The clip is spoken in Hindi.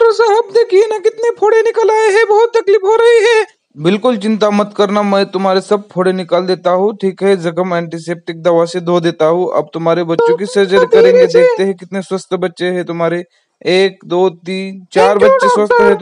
डॉक्टर साहब देखिए ना कितने फोड़े निकल आए हैं बहुत तकलीफ हो रही है बिल्कुल चिंता मत करना मैं तुम्हारे सब फोड़े निकाल देता हूँ ठीक है जख्म एंटीसेप्टिक दवा से धो देता हूँ अब तुम्हारे बच्चों की तो सर्जरी करेंगे देखते हैं कितने स्वस्थ बच्चे हैं तुम्हारे एक दो तीन चार बच्चे स्वस्थ है तो-